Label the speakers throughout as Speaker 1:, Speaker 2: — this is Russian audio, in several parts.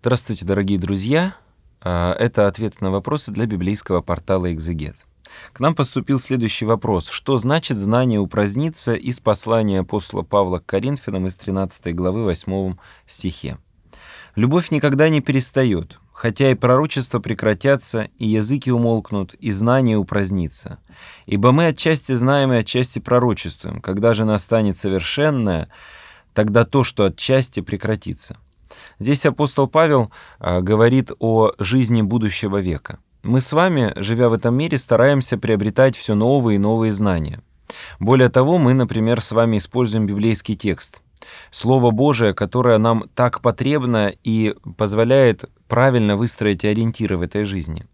Speaker 1: Здравствуйте, дорогие друзья! А, это ответ на вопросы для библейского портала «Экзегет». К нам поступил следующий вопрос. Что значит знание упраздниться из послания апостола Павла к Коринфянам из 13 главы 8 стихе? «Любовь никогда не перестает, хотя и пророчества прекратятся, и языки умолкнут, и знание упразднится. Ибо мы отчасти знаем и отчасти пророчествуем. Когда же настанет совершенное, тогда то, что отчасти прекратится». Здесь апостол Павел э, говорит о жизни будущего века. Мы с вами, живя в этом мире, стараемся приобретать все новые и новые знания. Более того, мы, например, с вами используем библейский текст, Слово Божие, которое нам так потребно и позволяет правильно выстроить ориентиры в этой жизни.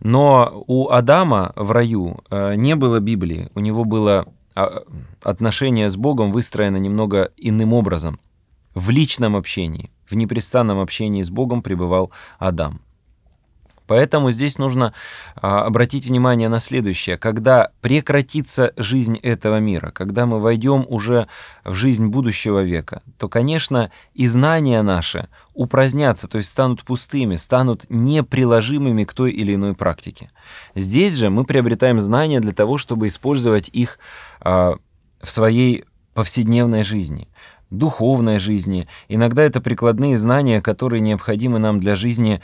Speaker 1: Но у Адама в раю э, не было Библии, у него было а, отношение с Богом выстроено немного иным образом, в личном общении в непрестанном общении с Богом пребывал Адам. Поэтому здесь нужно а, обратить внимание на следующее. Когда прекратится жизнь этого мира, когда мы войдем уже в жизнь будущего века, то, конечно, и знания наши упразднятся, то есть станут пустыми, станут неприложимыми к той или иной практике. Здесь же мы приобретаем знания для того, чтобы использовать их а, в своей повседневной жизни духовной жизни. Иногда это прикладные знания, которые необходимы нам для жизни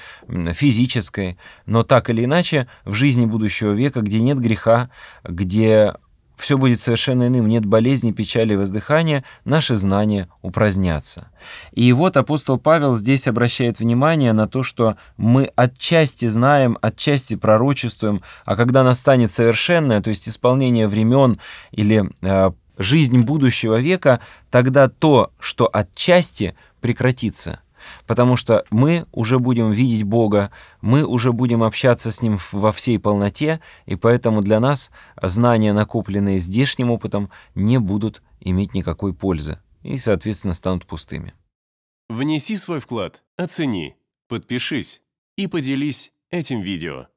Speaker 1: физической. Но так или иначе, в жизни будущего века, где нет греха, где все будет совершенно иным, нет болезни, печали, воздыхания, наши знания упразднятся. И вот апостол Павел здесь обращает внимание на то, что мы отчасти знаем, отчасти пророчествуем, а когда настанет совершенное, то есть исполнение времен или э, жизнь будущего века тогда то, что отчасти прекратится. Потому что мы уже будем видеть Бога, мы уже будем общаться с Ним во всей полноте, и поэтому для нас знания, накопленные здешним опытом, не будут иметь никакой пользы и, соответственно, станут пустыми. Внеси свой вклад, оцени, подпишись и поделись этим видео.